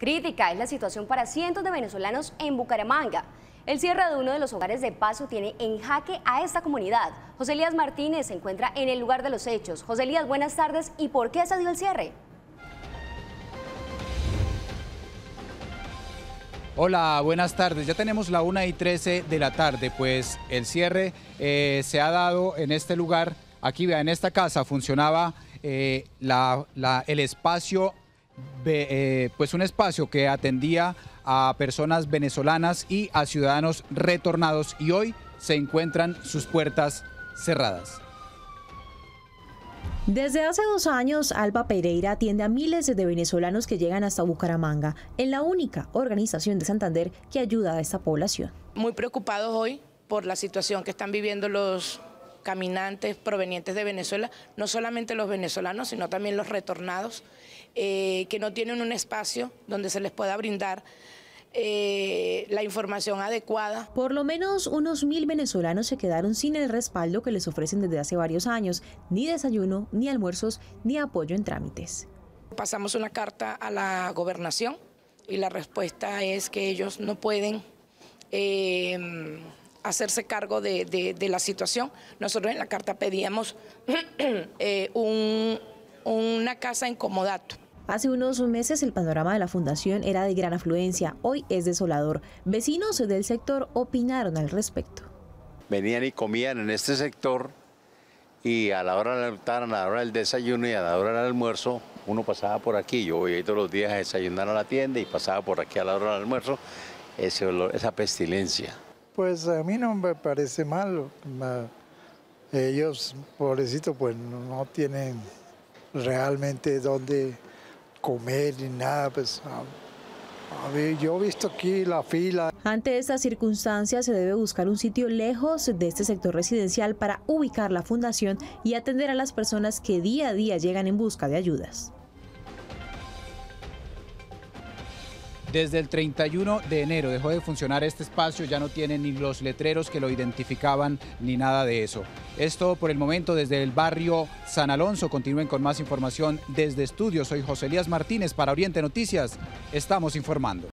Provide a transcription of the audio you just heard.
Crítica es la situación para cientos de venezolanos en Bucaramanga. El cierre de uno de los hogares de paso tiene en jaque a esta comunidad. José Elías Martínez se encuentra en el lugar de los hechos. José Elías, buenas tardes. ¿Y por qué se dio el cierre? Hola, buenas tardes. Ya tenemos la 1 y 13 de la tarde, pues el cierre eh, se ha dado en este lugar. Aquí, en esta casa funcionaba eh, el espacio eh, pues un espacio que atendía a personas venezolanas y a ciudadanos retornados y hoy se encuentran sus puertas cerradas. Desde hace dos años, Alba Pereira atiende a miles de venezolanos que llegan hasta Bucaramanga, en la única organización de Santander que ayuda a esta población. Muy preocupados hoy por la situación que están viviendo los caminantes provenientes de Venezuela, no solamente los venezolanos, sino también los retornados, eh, que no tienen un espacio donde se les pueda brindar eh, la información adecuada. Por lo menos unos mil venezolanos se quedaron sin el respaldo que les ofrecen desde hace varios años, ni desayuno, ni almuerzos, ni apoyo en trámites. Pasamos una carta a la gobernación y la respuesta es que ellos no pueden... Eh, hacerse cargo de, la situación. Nosotros en la carta pedíamos eh, una casa en comodato. Hace unos meses el panorama de la fundación era de gran afluencia, hoy es desolador. Vecinos del sector opinaron al respecto. Venían y comían en este sector y a la hora de a la hora del desayuno y a la hora del almuerzo, uno pasaba por aquí. Yo voy todos los días a desayunar a la tienda y pasaba por aquí a la hora del almuerzo, ese olor, esa pestilencia pues a mí no me parece malo. Ellos, pobrecitos, pues no tienen realmente dónde comer ni nada, pues, yo he visto aquí la fila. Ante estas circunstancias se debe buscar un sitio lejos de este sector residencial para ubicar la fundación y atender a las personas que día a día llegan en busca de ayudas. Desde el 31 de enero dejó de funcionar este espacio, ya no tiene ni los letreros que lo identificaban ni nada de eso. Es todo por el momento desde el barrio San Alonso. Continúen con más información desde estudios. Soy José Elías Martínez para Oriente Noticias. Estamos informando.